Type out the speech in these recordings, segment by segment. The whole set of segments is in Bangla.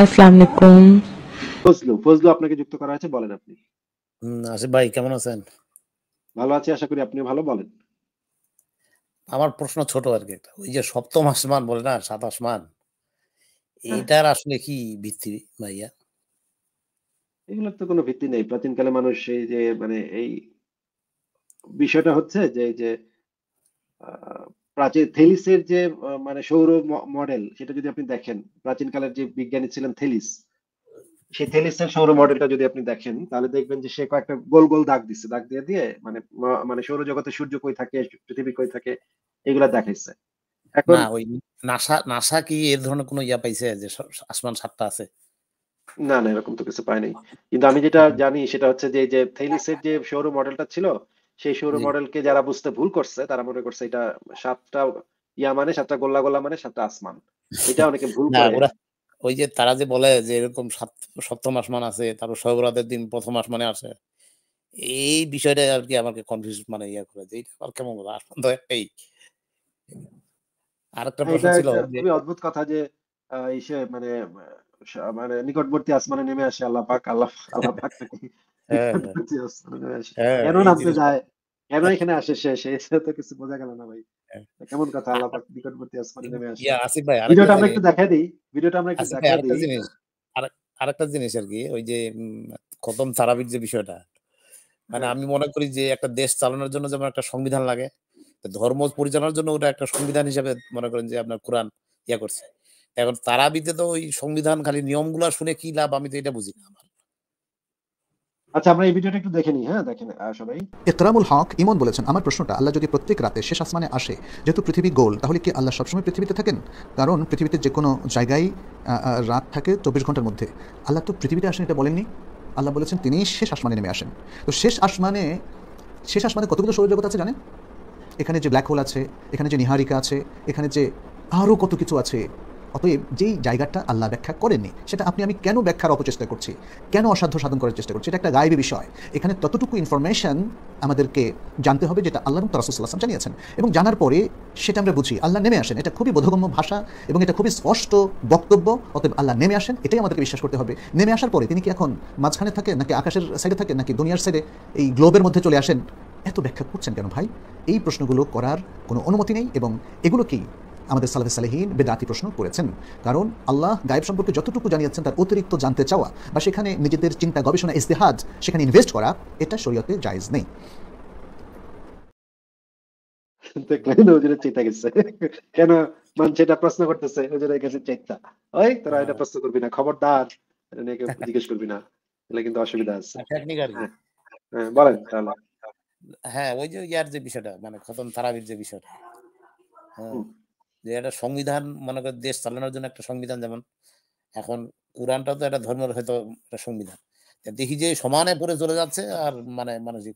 আসসালামু ফজলু ফজলু আপনাকে যুক্ত করা বলেন আপনি আসিফ ভাই কেমন আছেন ভালো আছি আশা করি আপনি ভালো বলেন আমার প্রশ্ন ছোট আর কি ওই যে সপ্তম আসমান বলে না সাত আসমান হ্যাঁ। এটার আসলে কি ভিত্তি ভাইয়া এগুলোর তো কোনো ভিত্তি নেই প্রাচীনকালে মানুষ এই যে মানে এই বিষয়টা হচ্ছে যে যে প্রাচীন থেলিসের যে মানে সৌর মডেল সেটা যদি আপনি দেখেন প্রাচীনকালের যে বিজ্ঞানী ছিলেন থেলিস সেই থেলিসের সৌর মডেলটা যদি আপনি দেখেন তাহলে দেখবেন যে সে কয়েকটা গোল গোল দাগ দিচ্ছে দাগ দিয়ে দিয়ে মানে মানে সৌরজগতে সূর্য কই থাকে পৃথিবী কই থাকে এগুলা দেখাইছে এখন ওই নাসা নাসা কি এর ধরনের কোনো ইয়া পাইছে যে আসমান সাতটা আছে না না এরকম তো কিছু পাইনি কিন্তু আমি যেটা জানি সেটা হচ্ছে যে যে থেলিসের যে সৌর মডেলটা ছিল সেই সৌর মডেলকে যারা বুঝতে ভুল করছে তারা মনে করছে এটা সাতটা ইয়া মানে সাতটা গোল্লা গোল্লা মানে সাতটা আসমান এটা অনেকে ভুল করে ওই যে তারা যে বলে যে এরকম সপ্তম আসমান আছে তারপর সবরাতের দিন প্রথম আসমানে আসে এই বিষয়টা আর কি আমাকে কনফিউজ মানে ইয়া করে যে এটা আর কেমন বলা আসমান তো এই আরেকটা হ্যাঁ, প্রশ্ন ছিল খুবই অদ্ভুত কথা যে মানে মানে নিকটবর্তী আসমানে নেমে আসে আল্লাহ পাক আল্লাহ আল্লাহ পাক হ্যাঁ। হ্যাঁ, কেন যায় কেন এখানে আসে সে সে তো কিছু বোঝা গেল না ভাই হ্যাঁ। কেমন কথা আল্লাহ পাক নিকটবর্তী আসমানে নেমে আসে আসিফ ভাই ভিডিওটা আমরা একটু দেখাই ভিডিওটা আমরা একটু দেখাই আরেকটা জিনিস আর কি ওই যে খতম যে বিষয়টা মানে আমি মনে করি যে একটা দেশ চালানোর জন্য যেমন একটা সংবিধান লাগে ধর্ম পরিচালনার জন্য ওটা একটা সংবিধান হিসেবে মনে করেন যে আপনার কোরআন ইয়া করছে এখন তারাবিতে তো ওই সংবিধান খালি নিয়মগুলা শুনে কি লাভ আমি তো এটা বুঝি না আমার আচ্ছা আমরা এই ভিডিওটা একটু দেখে নিই হ্যাঁ দেখেন সবাই ইকরামুল হক ইমন বলেছেন আমার প্রশ্নটা আল্লাহ যদি প্রত্যেক রাতে শেষ আসমানে আসে যেহেতু পৃথিবী গোল তাহলে কি আল্লাহ সবসময় পৃথিবীতে থাকেন কারণ পৃথিবীতে যে কোনো জায়গায় রাত থাকে চব্বিশ ঘন্টার মধ্যে আল্লাহ তো পৃথিবীতে আসেন এটা বলেননি আল্লাহ বলেছেন তিনি শেষ আসমানে নেমে আসেন তো শেষ আসমানে শেষ আসমানে কতগুলো সৌরজগৎ আছে জানেন এখানে যে ব্ল্যাক হোল আছে এখানে যে নিহারিকা আছে এখানে যে আরও কত কিছু আছে অতএব যেই জায়গাটা আল্লাহ ব্যাখ্যা করেননি সেটা আপনি আমি কেন ব্যাখ্যার অপচেষ্টা করছি কেন অসাধ্য সাধন করার চেষ্টা করছি এটা একটা গায়েবী বিষয় এখানে ততটুকু ইনফরমেশন আমাদেরকে জানতে হবে যেটা আল্লাহ এবং তরাসুল্লাহাম জানিয়েছেন এবং জানার পরে সেটা আমরা বুঝি আল্লাহ নেমে আসেন এটা খুবই বোধগম্য ভাষা এবং এটা খুবই স্পষ্ট বক্তব্য অতএব আল্লাহ নেমে আসেন এটাই আমাদেরকে বিশ্বাস করতে হবে নেমে আসার পরে তিনি কি এখন মাঝখানে থাকেন নাকি আকাশের সাইডে থাকেন নাকি দুনিয়ার সাইডে এই গ্লোবের মধ্যে চলে আসেন এত ব্যাখ্যা করছেন কেন ভাই এই প্রশ্নগুলো করার কোনো অনুমতি নেই এবং এগুলোকেই আমাদের সালাহ সালেহীন বেদাতি প্রশ্ন করেছেন কারণ আল্লাহ গায়েব সম্পর্কে যতটুকু জানিয়েছেন তার অতিরিক্ত জানতে চাওয়া বা সেখানে নিজেদের চিন্তা গবেষণা ইস্তেহাদ সেখানে ইনভেস্ট করা এটা শরীয়তে জায়জ নেই কেন মানুষ এটা প্রশ্ন করতেছে কাছে ওই তোরা এটা প্রশ্ন করবি না খবরদার জিজ্ঞেস করবি না এটা কিন্তু অসুবিধা আছে আচ্ছা, হ্যাঁ। হ্যাঁ, বলেন হ্যাঁ ওই যে ইয়ার যে বিষয়টা মানে খতম থারাবির যে বিষয়টা হ্যাঁ যে একটা সংবিধান মনে করে দেশ চালানোর জন্য একটা সংবিধান যেমন এখন কোরআনটা তো একটা ধর্মের হয়তো একটা সংবিধান দেখি যে সমানে পড়ে চলে যাচ্ছে আর মানে মানুষ ইয়ে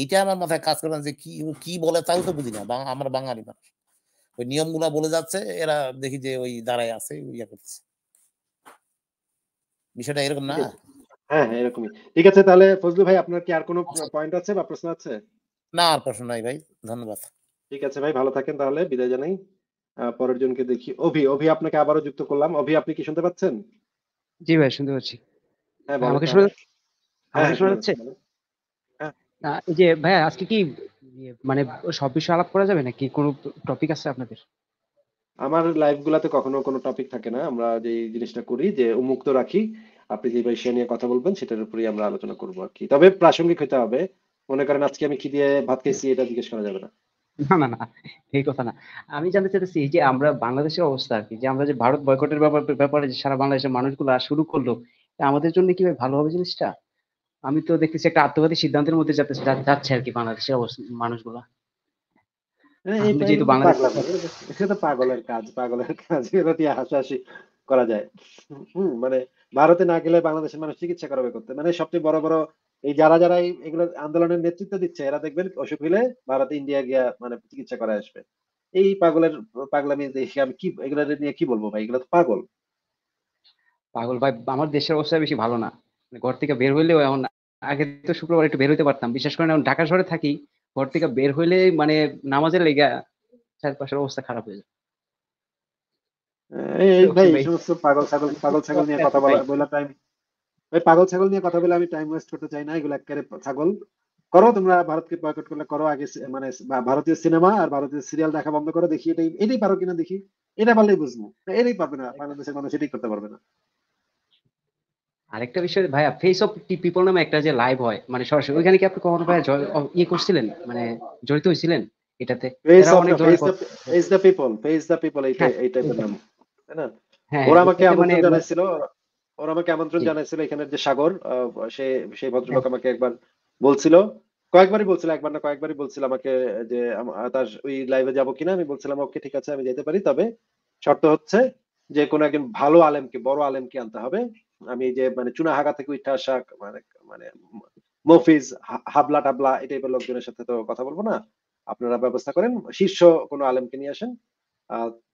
এইটা আমার মাথায় কাজ করে যে কি কি বলে তাও তো বুঝি না আমরা বাঙালি মানুষ ওই নিয়ম গুলা বলে যাচ্ছে এরা দেখি যে ওই দাঁড়ায় আছে ইয়া করছে বিষয়টা এরকম না হ্যাঁ, হ্যাঁ এরকমই ঠিক আছে তাহলে ফজলু ভাই আপনার কি আর কোনো পয়েন্ট আছে বা প্রশ্ন আছে না আর প্রশ্ন নাই ভাই ধন্যবাদ ঠিক আছে ভাই ভালো থাকেন তাহলে বিদায় জানাই পরের জনকে দেখি অভি অভি আপনাকে আবারও যুক্ত করলাম অভি আপনি কি শুনতে পাচ্ছেন জি ভাই শুনতে পাচ্ছি হ্যাঁ, আমাকে শোনা হ্যাঁ। আমাকে হ্যাঁ, শোনা যাচ্ছে এই যে ভাই আজকে কি মানে সব বিষয় আলাপ করা যাবে নাকি কোনো টপিক আছে আপনাদের আমার লাইভ গুলাতে কখনো কোনো টপিক থাকে না আমরা যে জিনিসটা করি যে উন্মুক্ত রাখি আপনি যে বিষয় নিয়ে কথা বলবেন সেটার উপরেই আমরা আলোচনা করবো আর কি তবে প্রাসঙ্গিক হইতে হবে মনে করেন আজকে আমি কি দিয়ে ভাত খেয়েছি এটা জিজ্ঞেস করা যাবে না না না এই কথা না আমি জানতে চাইতেছি যে আমরা বাংলাদেশের অবস্থা আর কি যে আমরা যে ভারত বয়কটের ব্যাপারে ব্যাপারে যে সারা বাংলাদেশের মানুষগুলো শুরু করলো আমাদের জন্য কি ভালো হবে জিনিসটা আমি তো দেখতেছি একটা আত্মঘাতী সিদ্ধান্তের মধ্যে যাচ্ছে আর কি বাংলাদেশের মানুষগুলা যেহেতু বাংলাদেশ তো পাগলের কাজ পাগলের কাজ এটা দিয়ে হাসাহাসি করা যায় হম মানে ভারতে না গেলে বাংলাদেশের মানুষ চিকিৎসা করাবে করতে মানে সবচেয়ে বড় বড় এই যারা যারা এগুলো আন্দোলনের নেতৃত্ব দিচ্ছে এরা দেখবেন অসুখ হলে ভারত ইন্ডিয়া গিয়া মানে চিকিৎসা করে আসবে এই পাগলের পাগলামি দেখে আমি কি এগুলো নিয়ে কি বলবো ভাই এগুলো তো পাগল পাগল ভাই আমার দেশের অবস্থা বেশি ভালো না মানে ঘর থেকে বের হইলেও এখন আগে তো শুক্রবার একটু বের হইতে পারতাম বিশেষ করে এখন ঢাকা শহরে থাকি ঘর থেকে বের হইলে মানে নামাজের লেগা চারপাশের অবস্থা খারাপ হয়ে যায় এই ভাই সমস্ত পাগল ছাগল পাগল ছাগল নিয়ে কথা বলা বলা টাইম ওই পাগল ছাগল নিয়ে কথা বলে আমি টাইম ওয়েস্ট করতে চাই না এগুলো একেবারে ছাগল করো তোমরা ভারতকে বয়কট করলে করো আগে মানে ভারতীয় সিনেমা আর ভারতীয় সিরিয়াল দেখা বন্ধ করো দেখি এটাই এটাই পারো কিনা দেখি এটা পারলেই বুঝবো এটাই পারবে না বাংলাদেশের মানুষ এটাই করতে পারবে না আরেকটা বিষয় ভাই ফেস অফ পিপল নামে একটা যে লাইভ হয় মানে সরাসরি ওইখানে কি আপনি কখনো ভাই ইয়ে করছিলেন মানে জড়িত হয়েছিলেন এটাতে face the people face the people এই টাইপের নাম তাই হ্যাঁ, না ওরা আমাকে আমন্ত্রণ মানে- জানাইছিল ওরা আমাকে আমন্ত্রণ জানাইছিল এখানের যে সাগর সে সেই ভদ্রলোক আমাকে একবার বলছিল কয়েকবারই বলছিল একবার না কয়েকবারই বলছিল আমাকে যে তার ওই লাইভে যাবো কিনা আমি বলছিলাম ওকে ঠিক আছে আমি যেতে পারি তবে শর্ত হচ্ছে যে কোনো একজন ভালো আলেমকে বড় আলেমকে আনতে হবে আমি যে মানে চুনা হাগা থেকে উঠে আসা মানে মানে মফিজ হাবলা টাবলা এই টাইপের লোকজনের সাথে তো কথা বলবো না আপনারা ব্যবস্থা করেন শীর্ষ কোনো আলেমকে নিয়ে আসেন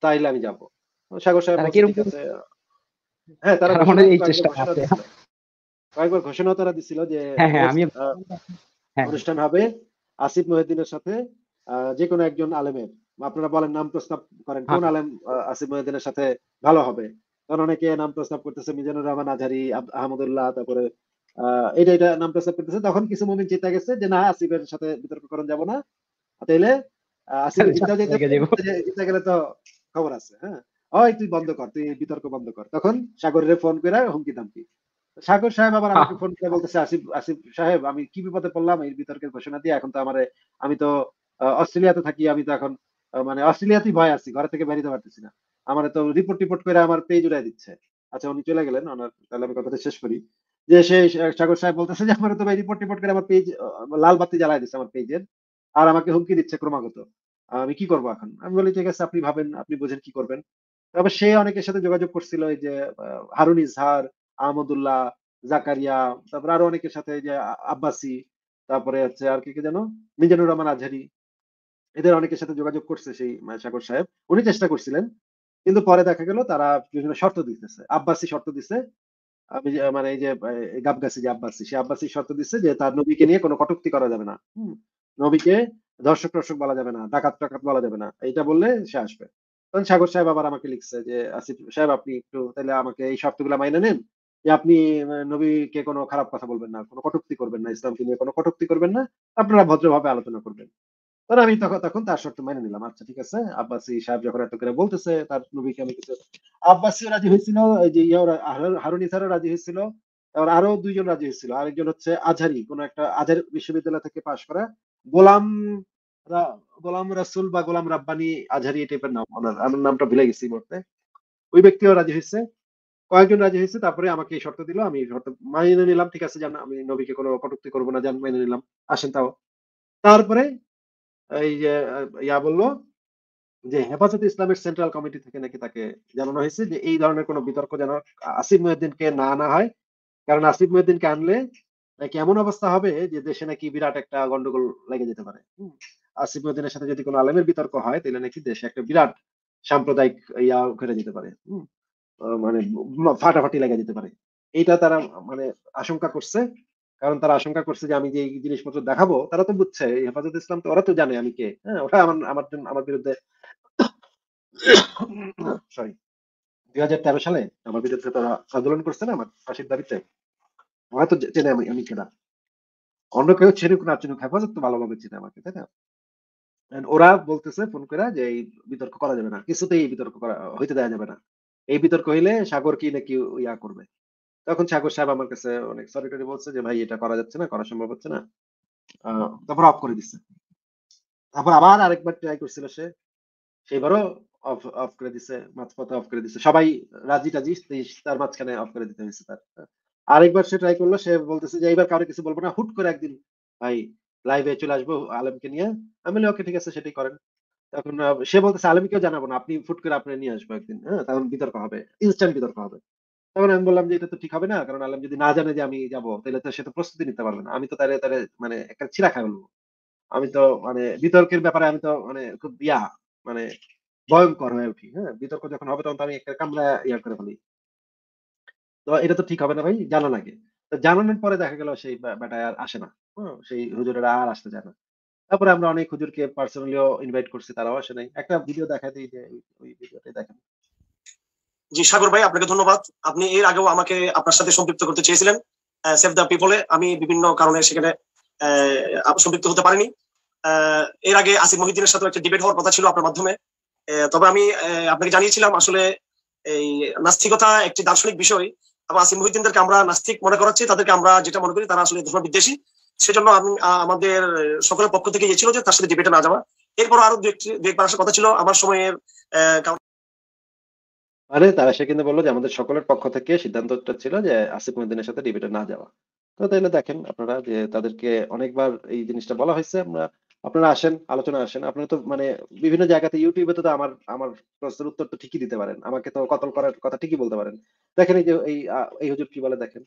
তাইলে আমি যাবো সাগর সাহেব হ্যাঁ, কয়েকবার ঘোষণা তারা দিছিল যে হ্যাঁ, হ্যাঁ, অনুষ্ঠান হবে আসিফ মহিউদ্দিনের সাথে যে কোনো একজন আলেমের আপনারা বলেন নাম প্রস্তাব করেন কোন আলেম আসিফ মহিউদ্দিনের সাথে ভালো হবে কারণ অনেকে নাম প্রস্তাব করতেছে মিজানুর রহমান আজহারি আহমদুল্লাহ তারপরে এটা এটা নাম প্রস্তাব করতেছে তখন কিছু মোমেন্ট চিন্তা গেছে যে না আসিফের সাথে বিতর্ক করেন যাব না তাইলে আসিফ চিন্তা গেলে তো খবর আছে হ্যাঁ ওই তুই বন্ধ কর তুই বিতর্ক বন্ধ কর তখন সাগরের ফোন করে হুমকি দামকি সাগর সাহেব আবার আমাকে ফোন করে বলতেছে আসিফ আসিফ সাহেব আমি কি বিপদে পড়লাম এই বিতর্কের ঘোষণা দিয়ে এখন তো আমার আমি তো অস্ট্রেলিয়াতে থাকি আমি তো এখন মানে অস্ট্রেলিয়াতেই ভয় আছি ঘরে থেকে বেরিয়ে পারতেছি না আমার তো রিপোর্ট টিপোর্ট করে আমার পেজ উড়াই দিচ্ছে আচ্ছা উনি চলে গেলেন ওনার তাহলে আমি কথাটা শেষ করি যে সে সাগর সাহেব বলতেছে যে আমার তো ভাই রিপোর্ট টিপোর্ট করে আমার পেজ লাল বাতি জ্বালাই দিচ্ছে আমার পেজের আর আমাকে হুমকি দিচ্ছে ক্রমাগত আমি কি করবো এখন আমি বলি ঠিক আছে আপনি ভাবেন আপনি বোঝেন কি করবেন তারপর সে অনেকের সাথে যোগাযোগ করছিল ওই যে হারুন ইজহার আহমদুল্লাহ জাকারিয়া তারপরে আরো অনেকের সাথে যে আব্বাসি তারপরে হচ্ছে আর কি কি যেন মিজানুর রহমান আজহারি এদের অনেকের সাথে যোগাযোগ করছে সেই সাগর সাহেব উনি চেষ্টা করছিলেন কিন্তু পরে দেখা গেল তারা বিভিন্ন শর্ত দিতেছে আব্বাসি শর্ত দিছে আমি মানে এই যে গাবগাছি যে আব্বাসি সে আব্বাসি শর্ত দিচ্ছে যে তার নবীকে নিয়ে কোনো কটুক্তি করা যাবে না নবীকে দর্শক টর্ষক বলা যাবে না ডাকাত টাকাত বলা যাবে না এটা বললে সে আসবে তখন সাগর সাহেব আবার আমাকে লিখছে যে আসিফ সাহেব আপনি একটু তাহলে আমাকে এই শর্তগুলা মাইনে নেন যে আপনি নবীকে কোনো খারাপ কথা বলবেন না কোনো কটুক্তি করবেন না ইসলামকে নিয়ে কোনো কটুক্তি করবেন না আপনারা ভদ্রভাবে আলোচনা করবেন তখন আমি তখন তখন তার শর্ত মেনে নিলাম আচ্ছা ঠিক আছে আব্বাসী সাহেব যখন এত করে বলতেছে তার নবীকে আমি কিছু আব্বাসিও রাজি হয়েছিল যে হারুন ইসারও রাজি হয়েছিল আর আরো দুইজন রাজি হয়েছিল আরেকজন হচ্ছে আজহারি কোন একটা আজহার বিশ্ববিদ্যালয় থেকে পাশ করা গোলাম গোলাম রাসুল বা গোলাম রাব্বানি আজহারি এই টাইপের নাম ওনার আমার নামটা ভুলে গেছি বলতে ওই ব্যক্তিও রাজি হয়েছে কয়েকজন রাজি হয়েছে তারপরে আমাকে শর্ত দিল আমি শর্ত মাইনে নিলাম ঠিক আছে জান আমি নবীকে কোনো কটুক্তি করবো না জান মাইনে নিলাম আসেন তাও তারপরে এই যে ইয়া বললো যে হেফাজত ইসলামের সেন্ট্রাল কমিটি থেকে নাকি তাকে জানানো হয়েছে যে এই ধরনের কোনো বিতর্ক যেন আসিফ মহিউদ্দিনকে না আনা হয় কারণ আসিফ মহিউদ্দিনকে আনলে নাকি এমন অবস্থা হবে যে দেশে নাকি বিরাট একটা গন্ডগোল লেগে যেতে পারে আসিফ সাথে যদি কোনো আলেমের বিতর্ক হয় তাহলে নাকি দেশে একটা বিরাট সাম্প্রদায়িক ইয়া ঘটে যেতে পারে মানে ফাটাফাটি লেগে যেতে পারে এটা তারা মানে আশঙ্কা করছে কারণ তারা আশঙ্কা করছে যে আমি যে জিনিসপত্র দেখাবো তারা তো বুঝছে হেফাজত ইসলাম তো ওরা তো জানে আমি কে হ্যাঁ ওরা আমার আমার জন্য আমার বিরুদ্ধে সরি দুই হাজার তেরো সালে আমার বিরুদ্ধে তারা আন্দোলন করছে না আমার ফাঁসির দাবিতে ওরা তো চেনে আমি আমি কেনা অন্য কেউ চেনুক কোনো চেনুক হেফাজত তো ভালোভাবে চেনে আমাকে তাই না ওরা বলতেছে ফোন করে যে এই বিতর্ক করা যাবে না কিছুতেই এই বিতর্ক করা হইতে দেওয়া যাবে না এই বিতর্ক হইলে সাগর কি নাকি ইয়া করবে তখন সাগর সাহেব আমার কাছে অনেক সরি টরি বলছে যে ভাই এটা করা যাচ্ছে না করা সম্ভব হচ্ছে না তারপর অফ করে দিচ্ছে তারপর আবার আরেকবার ট্রাই করছিল সে সেইবারও অফ অফ করে দিছে মাঝপথে অফ করে দিছে সবাই রাজি টাজি তার মাঝখানে অফ করে দিতে হয়েছে তার আরেকবার সে ট্রাই করলো সে বলতেছে যে এইবার কারো কিছু বলবো না হুট করে একদিন ভাই লাইভে চলে আসবো আলমকে নিয়ে আমি বলি ওকে ঠিক আছে সেটাই করেন তখন সে বলতেছে আলমকেও জানাবো না আপনি ফুট করে আপনি নিয়ে আসবো একদিন হ্যাঁ তখন বিতর্ক হবে ইনস্ট্যান্ট বিতর্ক হবে তখন আমি বললাম যে এটা তো ঠিক হবে না কারণ আলম যদি না জানে যে আমি যাবো তাহলে তো সে তো প্রস্তুতি নিতে পারবে না আমি তো তাহলে তাহলে মানে একটা ছিঁড়া খাই বলবো আমি তো মানে বিতর্কের ব্যাপারে আমি তো মানে খুব ইয়া মানে ভয়ঙ্কর হয়ে উঠি হ্যাঁ বিতর্ক যখন হবে তখন তো আমি একটা কামলা ইয়া করে ফেলি তো এটা তো ঠিক হবে না ভাই জানান আগে তো জানানোর পরে দেখা গেল সেই বেটা আর আসে না সেই হুজুরেরা আর আসতে চায় না। তারপরে আমরা অনেক হুজুরকে পার্সোনালিও ইনভাইট করছি তারাও আসে নাই। একটা ভিডিও দেখাতে যে ওই ভিডিওতে দেখেন। জি সাগর ভাই আপনাকে ধন্যবাদ। আপনি এর আগেও আমাকে আপনার সাথে সম্পৃক্ত করতে চেয়েছিলেন। সেভ দ্য পিপলে আমি বিভিন্ন কারণে সেখানে সম্পৃক্ত হতে পারিনি। এর আগে আসিফ মহিউদ্দিনের সাথে একটা ডিবেট হওয়ার কথা ছিল আপনার মাধ্যমে। তবে আমি আপনাকে জানিয়েছিলাম আসলে এই নাস্তিকতা একটি দার্শনিক বিষয় আবার আসিম মহিউদ্দিনদেরকে আমরা নাস্তিক মনে করাচ্ছি তাদেরকে আমরা যেটা মনে করি তারা আসলে ধর্ম বিদ্বেষী সেজন্য আমি আমাদের সকলের পক্ষ থেকে গিয়েছিল যে তার সাথে ডিবেটে না যাওয়া এরপর আরো দু একবার আসার কথা ছিল আমার সময়ের আরে তারা সে কিন্তু বললো যে আমাদের সকলের পক্ষ থেকে সিদ্ধান্তটা ছিল যে আসিফ মহিউদ্দিনের সাথে ডিবেটে না যাওয়া তো তাইলে দেখেন আপনারা যে তাদেরকে অনেকবার এই জিনিসটা বলা হয়েছে আমরা আপনারা আসেন আলোচনা আসেন আপনারা তো মানে বিভিন্ন জায়গাতে ইউটিউবে তো আমার আমার প্রশ্নের উত্তর তো ঠিকই দিতে পারেন আমাকে তো কতল করার কথা ঠিকই বলতে পারেন দেখেন এই যে এই হুজুর কি বলে দেখেন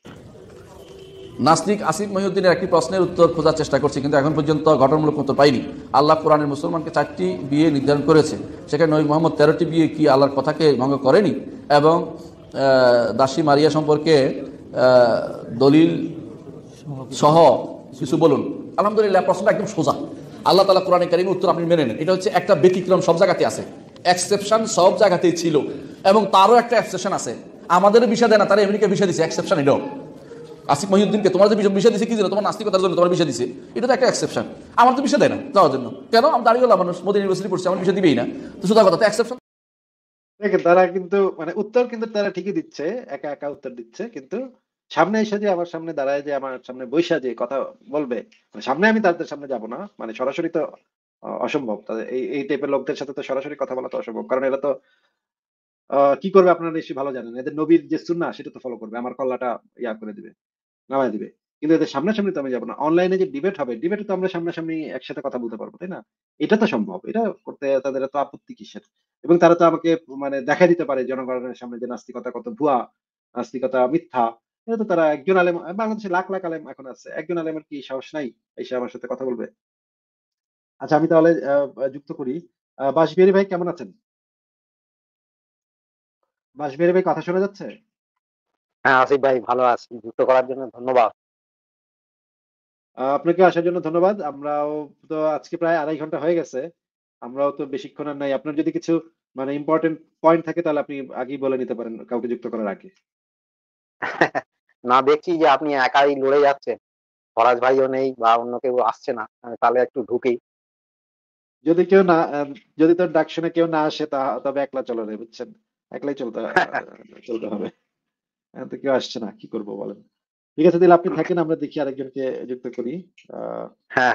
নাস্তিক আসিফ মহিউদ্দিনের একটি প্রশ্নের উত্তর খোঁজার চেষ্টা করছি কিন্তু এখন পর্যন্ত ঘটনামূলক উত্তর পাইনি আল্লাহ কোরআনের মুসলমানকে চারটি বিয়ে নির্ধারণ করেছে সেখানে নবী মোহাম্মদ তেরোটি বিয়ে কি আল্লাহর কথাকে ভঙ্গ করেনি এবং দাসী মারিয়া সম্পর্কে দলিল সহ কিছু বলুন আলহামদুলিল্লাহ প্রশ্নটা একদম সোজা আল্লাহ তালা কোরআনে কারিমের উত্তর আপনি মেনে নেন এটা হচ্ছে একটা ব্যতিক্রম সব জায়গাতে আছে এক্সেপশন সব জায়গাতেই ছিল এবং তারও একটা এক্সেপশন আছে আমাদের বিষয় দেয় না তারা এমনিকে বিষয় দিচ্ছে এক্সেপশন এটাও আসিফ মহিউদ্দিনকে তোমার যে বিষয় দিছে কি জন্য তোমার নাস্তিকতার জন্য তোমার বিষয় দিছে এটা তো একটা এক্সেপশন আমার তো বিষয় দেয় না যাওয়ার জন্য কেন আমি দাঁড়িয়ে গেলাম মানুষ মোদী ইউনিভার্সিটি পড়ছে আমার বিষয় দিবেই না তো শুধু কথা এক্সেপশন তারা কিন্তু মানে উত্তর কিন্তু তারা ঠিকই দিচ্ছে একা একা উত্তর দিচ্ছে কিন্তু সামনে এসে যে আমার সামনে দাঁড়ায় যে আমার সামনে বৈশা যে কথা বলবে মানে সামনে আমি তাদের সামনে যাব না মানে সরাসরি তো অসম্ভব এই এই টাইপের লোকদের সাথে তো সরাসরি কথা বলা তো অসম্ভব কারণ এরা তো কি করবে আপনারা বেশি ভালো জানেন এদের নবীর যে সুন্না সেটা তো ফলো করবে আমার কল্লাটা ইয়া করে দিবে নামায় দিবে কিন্তু এদের সামনাসামনি তো আমি যাবো না অনলাইনে যে ডিবেট হবে ডিবেটে তো আমরা সামনাসামনি একসাথে কথা বলতে পারবো তাই না এটা তো সম্ভব এটা করতে তাদের তো আপত্তি কিসের এবং তারা তো আমাকে মানে দেখা দিতে পারে জনগণের সামনে যে নাস্তিকতা কত ভুয়া নাস্তিকতা মিথ্যা এটা তো তারা একজন আলেম বাংলাদেশে লাখ লাখ আলেম এখন আছে একজন আলেমের কি সাহস নাই এসে আমার সাথে কথা বলবে আচ্ছা আমি তাহলে যুক্ত করি বাসবিহারী ভাই কেমন আছেন বাসবিহারী ভাই কথা শোনা যাচ্ছে হ্যাঁ আসিফ ভাই ভালো আছি যুক্ত করার জন্য ধন্যবাদ আহ, আপনাকে আসার জন্য ধন্যবাদ আমরাও তো আজকে প্রায় আড়াই ঘন্টা হয়ে গেছে আমরাও তো বেশিক্ষণ আর নাই আপনার যদি কিছু মানে ইম্পর্টেন্ট পয়েন্ট থাকে তাহলে আপনি আগেই বলে নিতে পারেন কাউকে যুক্ত করার আগে না দেখছি যে আপনি একাই লড়ে যাচ্ছেন ফরাজ ভাইও নেই বা অন্য কেউ আসছে না তাহলে একটু ঢুকি যদি কেউ না যদি তোর ডাক শুনে কেউ না আসে তা তবে একলা চলে বুঝছেন একলাই চলতে চলতে হবে তো কেউ আসছে না কি করবো বলেন ঠিক আছে তাহলে আপনি থাকেন আমরা দেখি আরেকজনকে যুক্ত করি হ্যাঁ